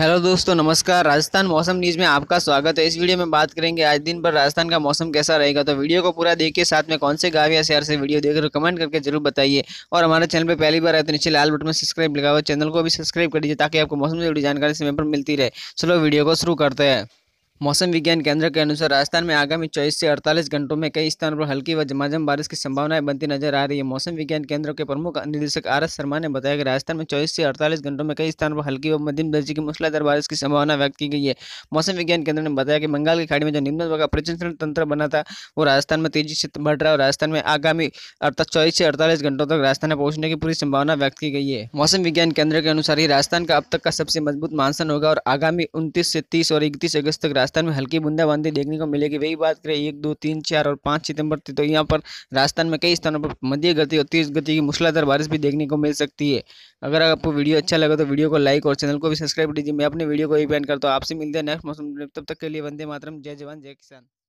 hello दोस्तों नमस्कार राजस्थान मौसम न्यूज़ में आपका स्वागत है इस वीडियो में बात करेंगे आज दिन भर राजस्थान का मौसम कैसा रहेगा तो वीडियो को पूरा देखिए साथ में कौन से गाँव या शहर से वीडियो देख रहे हो कमेंट करके जरूर बताइए और हमारे चैनल पर पहली बार आए तो नीचे लाल बटन में सब्सक्राइब लगा हुआ चैनल को भी सब्सक्राइब कर दीजिए ताकि आपको मौसम से जुड़ी जानकारी समय पर मिलती रहे चलो वीडियो को शुरू करते हैं मौसम विज्ञान केंद्र के अनुसार राजस्थान में आगामी चौबीस से अड़तालीस घंटों में कई स्थानों पर हल्की व झमाझम बारिश की संभावनाएं बनती नजर आ रही है मौसम विज्ञान केंद्र के प्रमुख निदेशक आर एस शर्मा ने बताया कि राजस्थान में चौबीस से अड़तालीस घंटों में कई स्थानों पर हल्की व मध्यम दर्जे की मूसलाधार बारिश की संभावना व्यक्त की गई है मौसम विज्ञान केंद्र ने बताया कि बंगाल की खाड़ी में जो निम्न का प्रचंचन तंत्र बना था वो राजस्थान में तेजी से बढ़ रहा है और राजस्थान में आगामी अर्थात चौबीस से अड़तालीस घंटों तक राजस्थान में पहुंचने की पूरी संभावना व्यक्त की गई है मौसम विज्ञान केंद्र के अनुसार ही राजस्थान का अब तक का सबसे मजबूत मानसन होगा और आगामी उनतीस से तीस और इकतीस अगस्त तक राजस्थान में हल्की बूंदाबांदी देखने को मिलेगी वही बात करें एक दो तीन चार और पाँच सितंबर की तो यहाँ पर राजस्थान में कई स्थानों पर मध्य गति और तेज गति की मूसलाधार बारिश भी देखने को मिल सकती है अगर आपको वीडियो अच्छा लगा तो वीडियो को लाइक और चैनल को भी सब्सक्राइब कीजिए मैं अपने वीडियो को ही बैन करता हूँ आपसे मिलते हैं नेक्स्ट मौसम तब तक के लिए वंदे मातरम जय जवान जय किसान